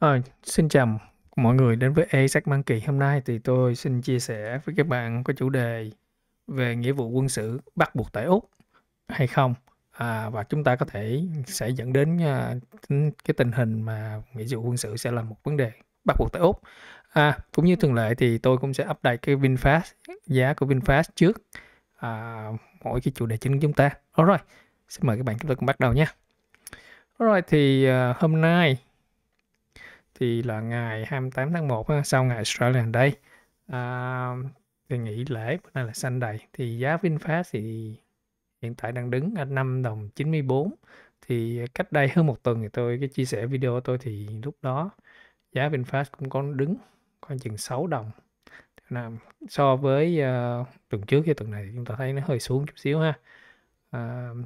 Ờ, xin chào mọi người đến với ASAC Monkey. Hôm nay thì tôi xin chia sẻ với các bạn có chủ đề về nghĩa vụ quân sự bắt buộc tại Úc hay không. À, và chúng ta có thể sẽ dẫn đến uh, cái tình hình mà nghĩa vụ quân sự sẽ là một vấn đề bắt buộc tại Úc. À, cũng như thường lệ thì tôi cũng sẽ update cái VinFast, giá của VinFast trước à, mỗi cái chủ đề chính của chúng ta. Alright, xin mời các bạn chúng ta cùng bắt đầu nha. Alright, thì uh, hôm nay thì là ngày 28 tháng 1 sau ngày Australian Day à, thì nghỉ lễ bữa nay là Sunday thì giá VinFast thì hiện tại đang đứng ở 5 đồng 94 thì cách đây hơn một tuần thì tôi cái chia sẻ video của tôi thì lúc đó giá VinFast cũng có đứng khoảng chừng 6 đồng là so với uh, tuần trước với tuần này chúng ta thấy nó hơi xuống chút xíu ha uh,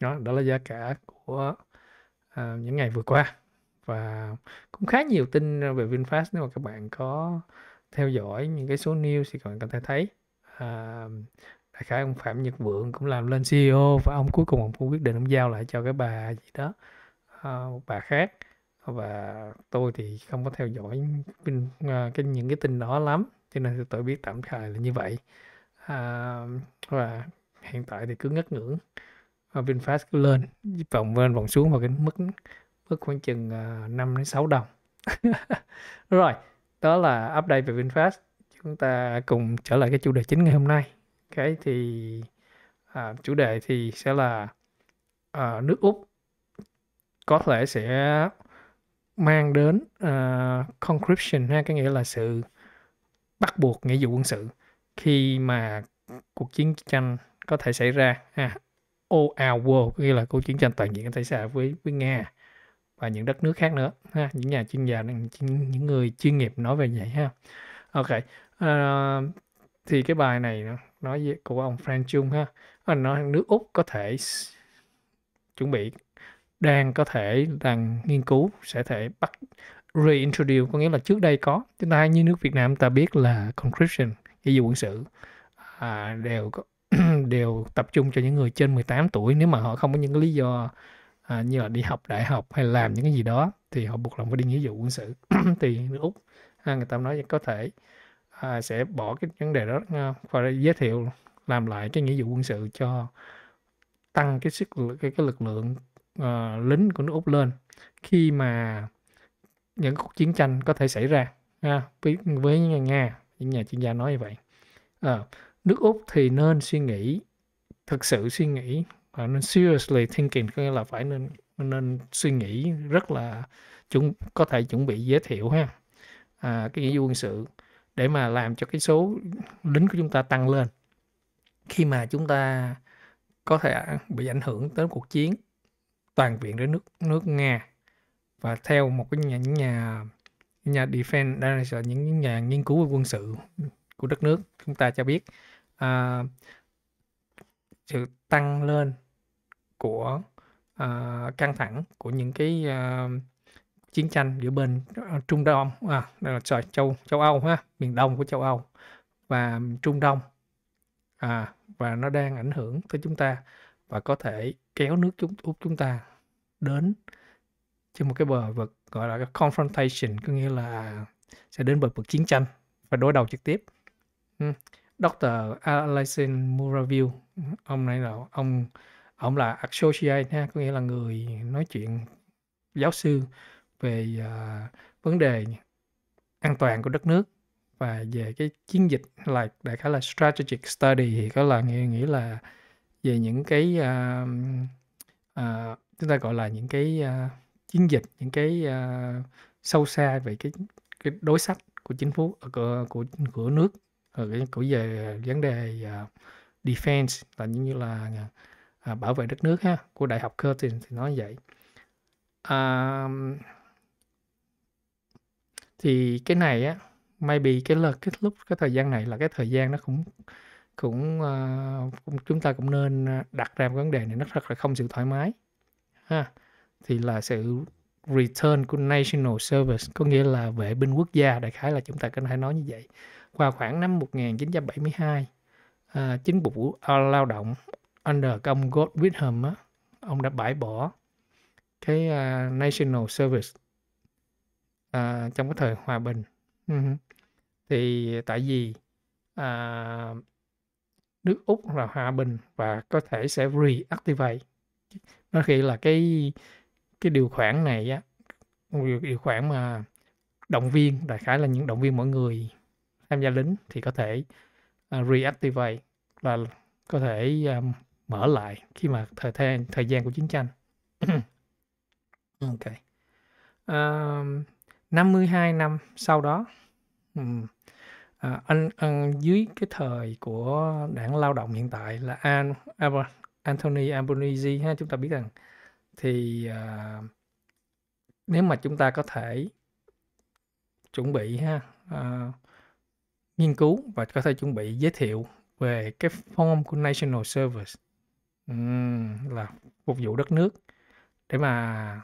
đó đó là giá cả của uh, những ngày vừa qua và cũng khá nhiều tin về VinFast nếu mà các bạn có theo dõi những cái số news thì các bạn có thể thấy à, đại khái ông Phạm Nhật Vượng cũng làm lên CEO và ông cuối cùng ông cũng quyết định ông giao lại cho cái bà gì đó à, một bà khác và tôi thì không có theo dõi Vin, à, cái những cái tin đó lắm cho nên tôi biết tạm thời là như vậy à, và hiện tại thì cứ ngất ngưỡng VinFast cứ lên vòng lên vòng xuống vào cái mức mất khoảng chừng uh, ờ, 5 đến 6 đồng rồi đó là update về VinFast chúng ta cùng trở lại cái chủ đề chính ngày hôm nay cái thì à, chủ đề thì sẽ là à, nước úc có thể sẽ mang đến uh, conscription ha cái nghĩa là sự bắt buộc nghĩa vụ quân sự khi mà cuộc chiến tranh có thể xảy ra ha all out war nghĩa là cuộc chiến tranh toàn diện có thể xảy ra với với nga và những đất nước khác nữa ha những nhà chuyên gia những người chuyên nghiệp nói về vậy ha ok uh, thì cái bài này nói về của ông Frank Chung ha anh nói nước úc có thể chuẩn bị đang có thể đang nghiên cứu sẽ thể bắt reintroduce có nghĩa là trước đây có chúng ta như nước Việt Nam ta biết là conscription nghĩa vụ quân sự à, đều có, đều tập trung cho những người trên 18 tuổi nếu mà họ không có những cái lý do à, như là đi học đại học hay làm những cái gì đó thì họ buộc lòng phải đi nghĩa vụ quân sự thì nước úc à, người ta nói có thể à, sẽ bỏ cái vấn đề đó và giới thiệu làm lại cái nghĩa vụ quân sự cho tăng cái sức cái, cái lực lượng uh, lính của nước úc lên khi mà những cuộc chiến tranh có thể xảy ra à, với, với nga những nhà chuyên gia nói như vậy à, nước úc thì nên suy nghĩ thực sự suy nghĩ và ờ, nên seriously thinking có nghĩa là phải nên nên suy nghĩ rất là chuẩn có thể chuẩn bị giới thiệu ha à, cái nghĩa quân sự để mà làm cho cái số lính của chúng ta tăng lên khi mà chúng ta có thể bị ảnh hưởng tới cuộc chiến toàn diện đến nước nước Nga và theo một cái nhà những nhà nhà defense đây là những nhà nghiên cứu về quân sự của đất nước chúng ta cho biết à, sự tăng lên của uh, căng thẳng của những cái uh, chiến tranh giữa bên ờ, Trung Đông à sorry, châu châu Âu ha miền Đông của châu Âu và Trung Đông à và nó đang ảnh hưởng tới chúng ta và có thể kéo nước chúng úc chúng ta đến trên một cái bờ vực gọi là confrontation có nghĩa là sẽ đến bờ vực chiến tranh và đối đầu trực tiếp ừ. Dr. Alexei Muraviev ông này là ông ông là associate ha có nghĩa là người nói chuyện giáo sư về uh, vấn đề an toàn của đất nước và về cái chiến dịch là đại khái là strategic study thì có là nghĩa, nghĩa là về những cái uh, uh, chúng ta gọi là những cái uh, chiến dịch những cái uh, sâu xa về cái cái đối sách của chính phủ ờ, của của, của nước ở của về vấn đề uh, defense là như là uh, à, bảo vệ đất nước ha của đại học Curtin thì nói vậy à, thì cái này á maybe cái là cái lúc cái thời gian này là cái thời gian nó cũng cũng, uh, cũng chúng ta cũng nên à, đặt ra một vấn đề này nó rất là không sự thoải mái ha thì là sự return của national service có nghĩa là vệ binh quốc gia đại khái là chúng ta có thể nói như vậy vào khoảng năm 1972 à, chính phủ à, lao động under cái ông God Whiteham á ông đã bãi bỏ cái uh, national service uh, trong cái thời hòa bình uh-huh. thì tại vì uh, nước úc là hòa bình và có thể sẽ reactivate nó khi là cái cái điều khoản này á điều, điều khoản mà động viên đại khái là những động viên mọi người tham gia lính thì có thể uh, reactivate là có thể um, mở lại khi mà thời gian thời gian của chiến tranh ok uh, à, 52 năm sau đó um, anh, anh à, dưới cái thời của đảng lao động hiện tại là An, Anthony Albanese ha chúng ta biết rằng thì à, nếu mà chúng ta có thể chuẩn bị ha à, nghiên cứu và có thể chuẩn bị giới thiệu về cái form của national service là phục vụ đất nước để mà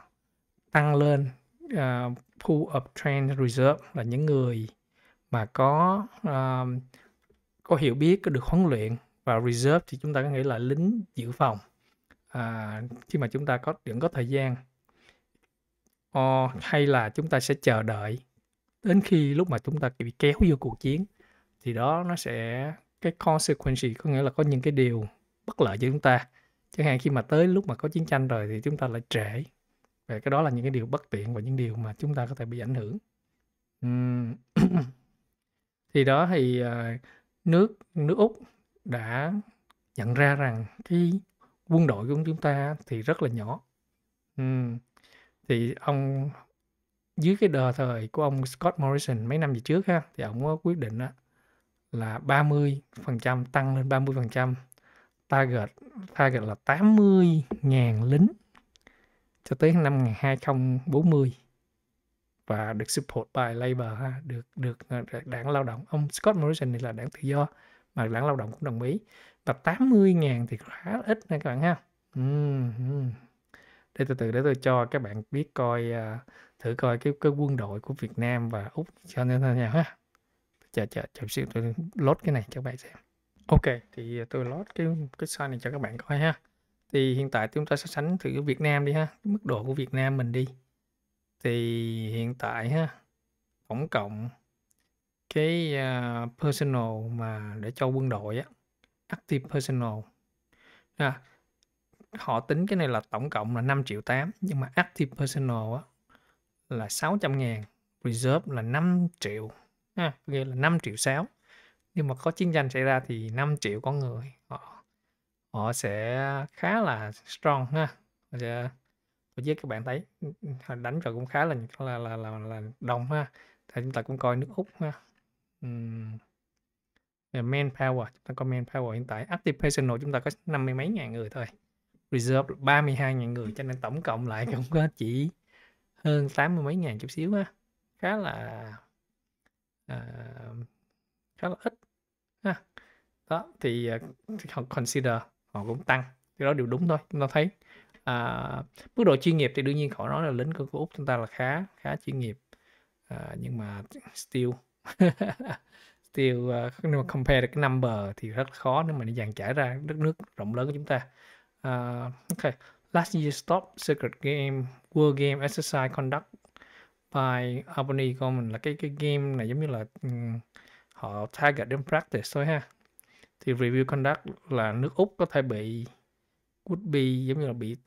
tăng lên, à, ờ, Pull Up Trend Reserve là những người mà có, à, có hiểu biết, có được huấn luyện và Reserve thì chúng ta có nghĩa là lính dự phòng, à, khi mà chúng ta có vẫn có thời gian. Ờ, hay là chúng ta sẽ chờ đợi đến khi lúc mà chúng ta bị kéo vô cuộc chiến thì đó nó sẽ cái consequence có nghĩa là có những cái điều bất lợi cho chúng ta chẳng hạn khi mà tới lúc mà có chiến tranh rồi thì chúng ta lại trễ và cái đó là những cái điều bất tiện và những điều mà chúng ta có thể bị ảnh hưởng thì đó thì ờ, nước nước úc đã nhận ra rằng cái quân đội của chúng ta thì rất là nhỏ thì ông dưới cái đời thời của ông Scott Morrison mấy năm về trước ha thì ông có quyết định đó là 30% tăng lên 30% target target là 80.000 lính cho tới năm 2040 và được support by labor ha, được được ờ, đảng lao động ông Scott Morrison thì là đảng tự do mà đảng lao động cũng đồng ý và 80.000 thì khá ít nha các bạn ha uhm. để từ từ để tôi cho các bạn biết coi ờ, thử coi cái cái quân đội của Việt Nam và Úc cho nên thế nào ha chờ chờ chờ xíu tôi lốt cái này cho các bạn xem Ok, thì tôi load cái cái slide này cho các bạn coi ha. Thì hiện tại chúng ta so sánh thử Việt Nam đi ha, mức độ của Việt Nam mình đi. Thì hiện tại ha, tổng cộng cái uh, personal mà để cho quân đội á, active personal. À, họ tính cái này là tổng cộng là 5 triệu 8 nhưng mà active personal á, là 600 ngàn reserve là 5 triệu ha, nghĩa là 5 triệu 6 nhưng mà có chiến tranh xảy ra thì 5 triệu con người họ họ sẽ khá là strong ha họ sẽ tổ chức các bạn thấy họ đánh rồi cũng khá là là là là, là đồng ha thì chúng ta cũng coi nước úc ha uhm. manpower chúng ta có manpower hiện tại active personal chúng ta có năm mươi mấy ngàn người thôi reserve 32 ngàn người cho nên tổng cộng lại cũng có chỉ hơn tám mươi mấy ngàn chút xíu ha khá là uh, khá là ít ha đó thì, à, họ consider họ cũng tăng cái đó đều đúng thôi chúng ta thấy à, mức độ chuyên nghiệp thì đương nhiên khỏi nói là lính của, của úc chúng ta là khá khá chuyên nghiệp à, nhưng mà still still uh, à, nếu mà compare được cái number thì rất là khó nếu mà để dàn trải ra đất nước rộng lớn của chúng ta uh, okay last year stop secret game world game exercise conduct by Albany Common là cái cái game này giống như là um, họ target đến practice thôi ha thì review conduct là nước úc có thể bị would be giống như là bị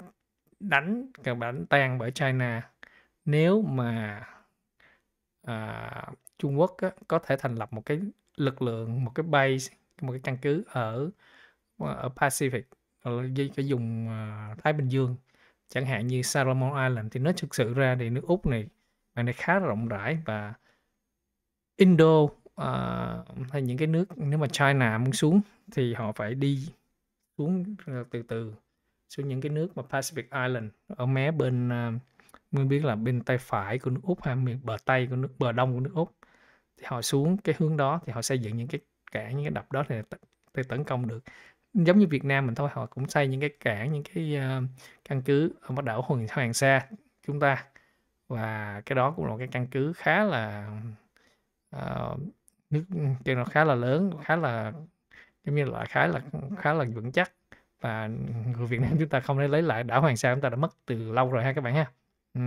đánh càng đánh tan bởi china nếu mà à, trung quốc á, có thể thành lập một cái lực lượng một cái base một cái căn cứ ở ở pacific ở ờ, cái vùng à, thái bình dương chẳng hạn như Salomon Island thì nó thực sự ra thì nước Úc này này khá rộng rãi và Indo uh, hay những cái nước nếu mà China muốn xuống thì họ phải đi xuống à, từ từ xuống những cái nước mà Pacific Island ở mé bên uh, à, mình biết là bên tay phải của nước Úc hay miền bờ tây của nước bờ đông của nước Úc thì họ xuống cái hướng đó thì họ xây dựng những cái cảng những cái đập đó thì để tấn công được giống như Việt Nam mình thôi họ cũng xây những cái cảng những cái căn cứ ở bán đảo Hoàng Hoàng Sa chúng ta và cái đó cũng là một cái căn cứ khá là uh, nước cho ừ, nó khá là lớn khá là giống như là khá là khá là vững chắc và người Việt Nam chúng ta không nên lấy lại đảo Hoàng Sa chúng ta đã mất từ lâu rồi ha các bạn ha ừ,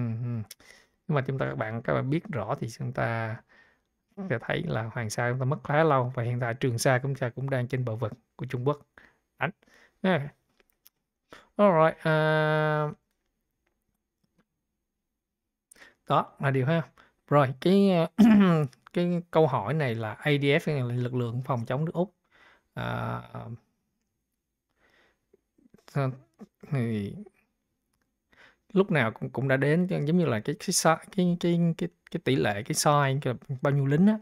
nhưng mà chúng ta các bạn các bạn biết rõ thì chúng ta sẽ thấy là Hoàng Sa chúng ta mất khá lâu và hiện tại Trường Sa chúng ta cũng đang trên bờ vực của Trung Quốc đánh yeah. alright uh... Ờ, đó là điều ha rồi cái ờ, cái câu hỏi này là ADF là lực lượng phòng chống nước Úc à, ờ, thì lúc nào cũng cũng đã đến giống như là cái cái cái cái cái, cái tỷ lệ cái size bao nhiêu lính á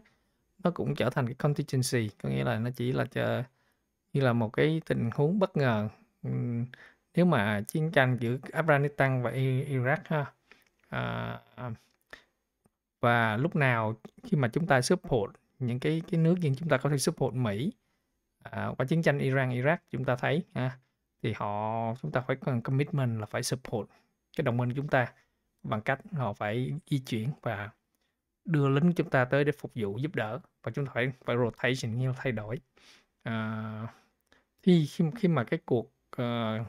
nó cũng trở thành cái contingency có nghĩa là nó chỉ là chờ, như là một cái tình huống bất ngờ nếu mà chiến tranh giữa Afghanistan và Iraq ha à, à và lúc nào khi mà chúng ta support những cái cái nước nhưng chúng ta có thể support Mỹ à, qua chiến tranh Iran Iraq chúng ta thấy ha thì họ chúng ta phải cần commitment là phải support cái đồng minh chúng ta bằng cách họ phải di chuyển và đưa lính chúng ta tới để phục vụ giúp đỡ và chúng ta phải phải rotation như thay đổi à, khi khi khi mà cái cuộc uh,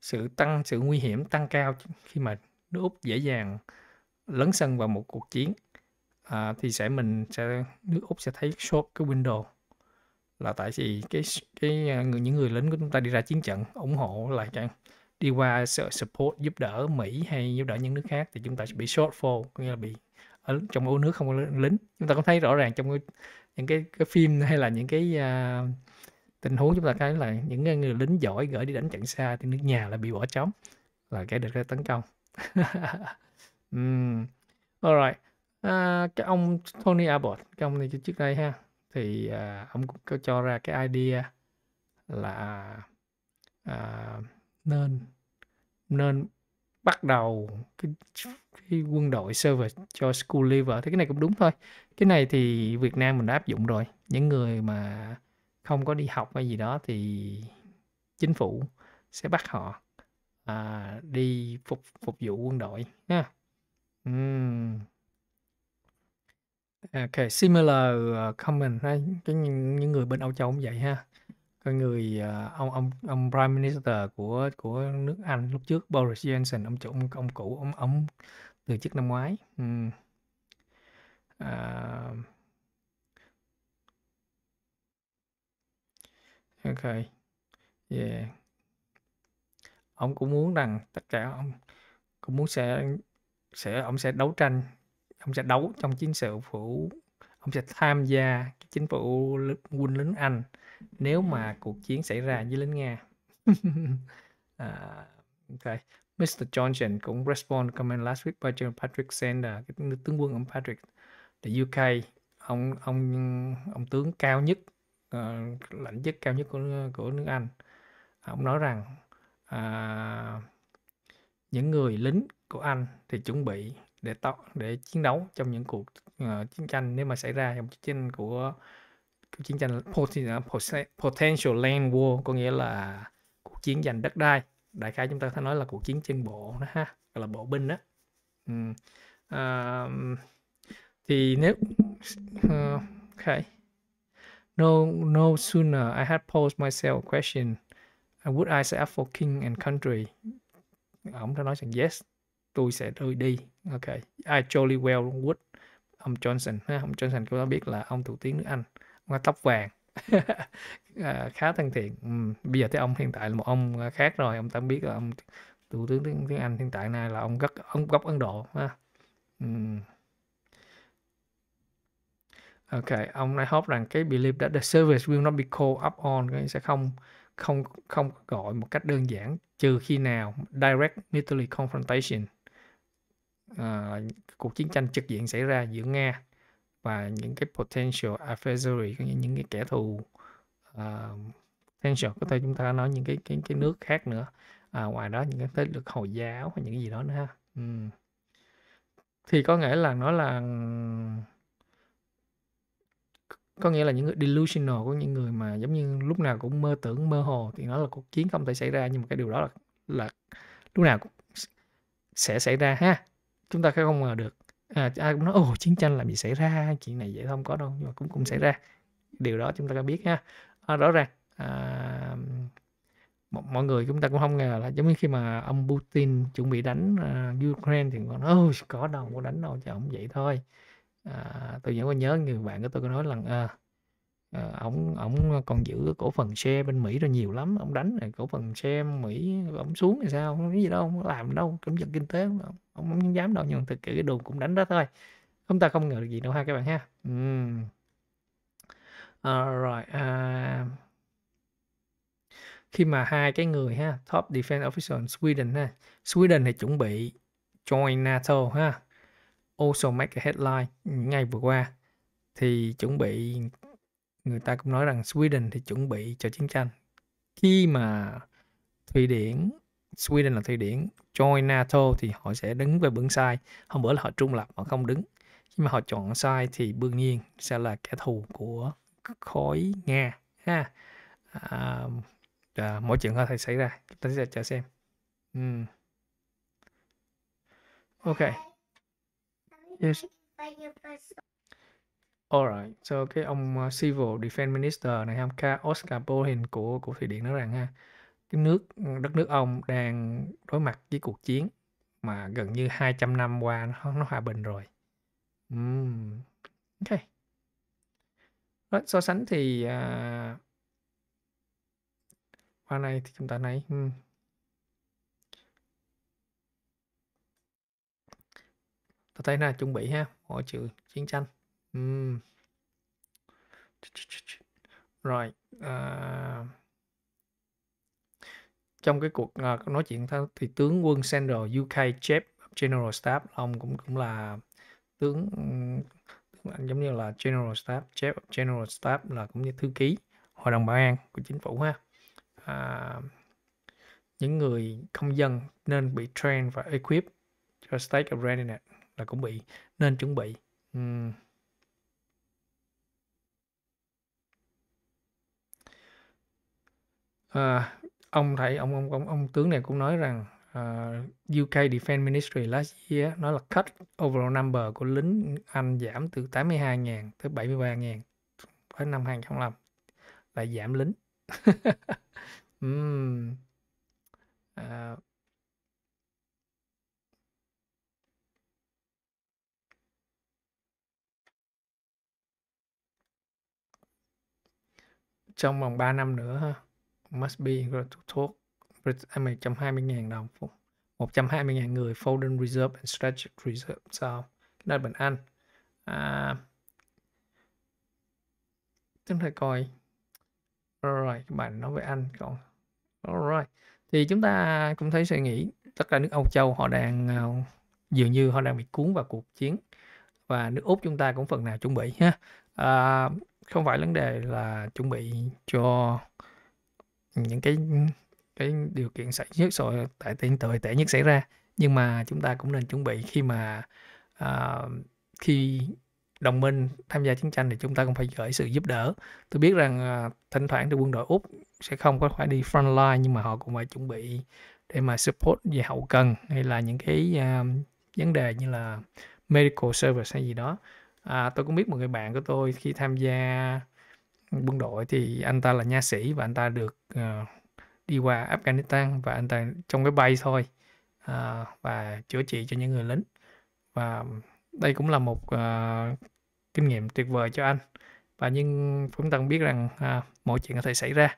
sự tăng sự nguy hiểm tăng cao khi mà nước úc dễ dàng lấn sân vào một cuộc chiến à, thì sẽ mình sẽ nước úc sẽ thấy short cái window là tại vì cái cái à, những người lính của chúng ta đi ra chiến trận ủng hộ lại chẳng đi qua support giúp đỡ Mỹ hay giúp đỡ những nước khác thì chúng ta sẽ bị shortfall có nghĩa là bị ở trong ô nước không có lính chúng ta có thấy rõ ràng trong cái, những cái cái phim hay là những cái uh, tình huống chúng ta thấy là những người lính giỏi gửi đi đánh trận xa thì nước nhà là bị bỏ trống là kẻ được ra tấn công Ừm, alright, a, à, cái ông Tony Abbott, cái ông này trước đây ha, thì, à, ông cũng có cho ra cái idea là, à, nên nên bắt đầu cái cái quân đội service cho school leaver, thì cái này cũng đúng thôi. Cái này thì Việt Nam mình đã áp dụng rồi, những người mà không có đi học hay gì đó thì chính phủ sẽ bắt họ, à, đi phục phục vụ quân đội ha. Ừm. Okay, à, similar, ờ, comment ha, cái những người bên Âu Châu cũng vậy ha. Cái người, ờ, ông ông ông Prime Minister của của nước Anh lúc trước Boris Johnson, ông chủ ông cũ, ông ông từ chức năm ngoái. Ừm. À. Okay. Yeah. ông cũng muốn rằng tất cả ông cũng muốn sẽ sẽ ông sẽ đấu tranh ông sẽ đấu trong chính sự phủ ông sẽ tham gia chính phủ quân lính Anh nếu mà ừ. cuộc chiến xảy ra với lính Nga à, okay. Mr. Johnson cũng respond comment last week by General Patrick Sander cái tướng quân ông Patrick the UK ông ông ông tướng cao nhất uh, lãnh chức cao nhất của của nước Anh ông nói rằng uh, những người lính của Anh thì chuẩn bị để to, để chiến đấu trong những cuộc uh, chiến tranh nếu mà xảy ra trong chiến tranh của, chiến tranh potential potential land war có nghĩa là cuộc chiến giành đất đai đại khái chúng ta sẽ nói là cuộc chiến trên bộ đó ha gọi là bộ binh đó ừ. uh, thì nếu uh, okay no no sooner I had posed myself a question would I say up for king and country ông đã nói rằng yes tôi sẽ rời đi ok I jolly well would ông Johnson ha ông Johnson chúng ta biết là ông thủ tướng nước Anh ông có tóc vàng à, khá thân thiện ừ. bây giờ tới ông hiện tại là một ông à, khác rồi ông ta biết là ông thủ tướng tiếng, tiếng Anh hiện tại này là ông gốc ông gốc Ấn Độ ha ừ. ok ông này hốt rằng cái belief that the service will not be called up on cái sẽ không không không gọi một cách đơn giản trừ khi nào direct military confrontation à, cuộc chiến tranh trực diện xảy ra giữa nga và những cái potential adversary có những, những cái kẻ thù à, potential có thể chúng ta nói những cái cái cái nước khác nữa à, ngoài đó những cái thế lực hồi giáo hay những gì đó nữa ha ừ. thì có nghĩa là nó là có nghĩa là những người delusional có những người mà giống như lúc nào cũng mơ tưởng mơ hồ thì nó là cuộc chiến không thể xảy ra nhưng mà cái điều đó là là lúc nào cũng sẽ xảy ra ha chúng ta không ngờ được à, ai cũng nói ồ chiến tranh làm gì xảy ra chuyện này vậy không có đâu nhưng mà cũng cũng xảy ra điều đó chúng ta có biết ha à, rõ ràng à, mọi người chúng ta cũng không ngờ là giống như khi mà ông Putin chuẩn bị đánh uh, Ukraine thì còn nói có đâu có đánh đâu chứ không vậy thôi à, tôi vẫn có nhớ người bạn của tôi có nói rằng à, Ờ, ổng à, ổng ờ, còn giữ cổ phần xe bên Mỹ rồi nhiều lắm ông đánh này cổ phần xe Mỹ ổng xuống thì sao không có gì đâu không làm đâu cấm giật kinh tế ông không dám đâu nhưng thực sự cái đồn cũng đánh đó thôi chúng ta không ngờ được gì đâu ha các bạn ha uhm. à, rồi à, khi mà hai cái người ha top defense officer Sweden ha Sweden thì chuẩn bị join NATO ha also make a headline ngày vừa qua thì chuẩn bị người ta cũng nói rằng Sweden thì chuẩn bị cho chiến tranh khi mà Thụy Điển Sweden là Thụy Điển join NATO thì họ sẽ đứng về bươn sai hôm bữa là họ trung lập họ không đứng khi mà họ chọn sai thì đương nhiên sẽ là kẻ thù của khối Nga ha à, à, mỗi chuyện có thể xảy ra chúng ta sẽ chờ xem uhm. ok yes Alright, so cái ông, ờ, Civil Defense Minister này ha, ông Ka Oscar Bohin của của Thụy Điển nói rằng ha, cái nước ờ, đất nước ông đang đối mặt với cuộc chiến mà gần như 200 năm qua nó, nó hòa bình rồi. Ừm. Ok. Rồi, so sánh thì à, qua này thì chúng ta này, ừm. Ta thấy là chuẩn bị ha, mọi sự chiến tranh. Rồi, ờ, trong cái cuộc ờ, nói chuyện thì tướng quân Central UK Chief General Staff ông cũng cũng là tướng giống như là General Staff Chief General Staff là cũng như thư ký Hội đồng Bảo an của chính phủ ha. À, những người công dân nên bị train và equip cho state of readiness là cũng bị nên chuẩn bị. Uhm. Ờ, ông thầy ông ông ông ông tướng này cũng nói rằng ờ, UK Defence Ministry last year nói là cut overall number của lính Anh giảm từ 82.000 tới 73.000 tới năm 2005 là giảm lính. uhm. à. trong vòng 3 năm nữa ha must be to talk 120 000 đồng 120 000 người Foreign Reserve and Strategic Reserve sao cái đó là bên Anh à, chúng ta coi rồi các bạn nói về Anh còn rồi thì chúng ta cũng thấy suy nghĩ tất cả nước Âu Châu họ đang à, dường như họ đang bị cuốn vào cuộc chiến và nước Úc chúng ta cũng phần nào chuẩn bị ha à, không phải vấn đề là chuẩn bị cho những cái cái điều kiện xảy nhất rồi tại tiền tệ tệ nhất xảy ra nhưng mà chúng ta cũng nên chuẩn bị khi mà uh, khi đồng minh tham gia chiến tranh thì chúng ta cũng phải gửi sự giúp đỡ tôi biết rằng uh, thỉnh thoảng thì quân đội úc sẽ không có phải đi front line nhưng mà họ cũng phải chuẩn bị để mà support về hậu cần hay là những cái uh, vấn đề như là medical service hay gì đó à, tôi cũng biết một người bạn của tôi khi tham gia quân đội thì anh ta là nha sĩ và anh ta được uh, đi qua Afghanistan và anh ta trong cái bay thôi uh, và chữa trị cho những người lính và đây cũng là một uh, kinh nghiệm tuyệt vời cho anh và nhưng chúng ta cũng biết rằng uh, mọi chuyện có thể xảy ra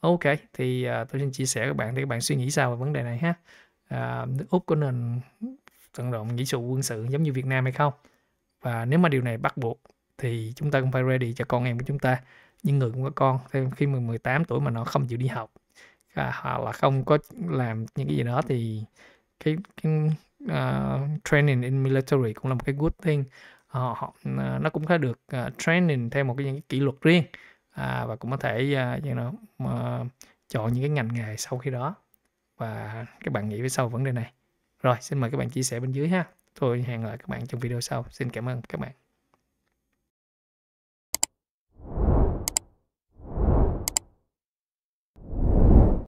ok thì uh, tôi xin chia sẻ các bạn để các bạn suy nghĩ sao về vấn đề này ha uh, úc có nên tận dụng nghĩa vụ quân sự giống như việt nam hay không và nếu mà điều này bắt buộc thì chúng ta cũng phải ready cho con em của chúng ta những người cũng có con thì khi mà 18 tuổi mà nó không chịu đi học à, hoặc là không có làm những cái gì đó thì cái, cái uh, training in military cũng là một cái good thing ờ, họ, họ à, nó cũng có được uh, training theo một cái, những cái kỷ luật riêng à, và cũng có thể uh, you know, uh, chọn những cái ngành nghề sau khi đó và các bạn nghĩ về sau vấn đề này rồi xin mời các bạn chia sẻ bên dưới ha tôi hẹn lại các bạn trong video sau xin cảm ơn các bạn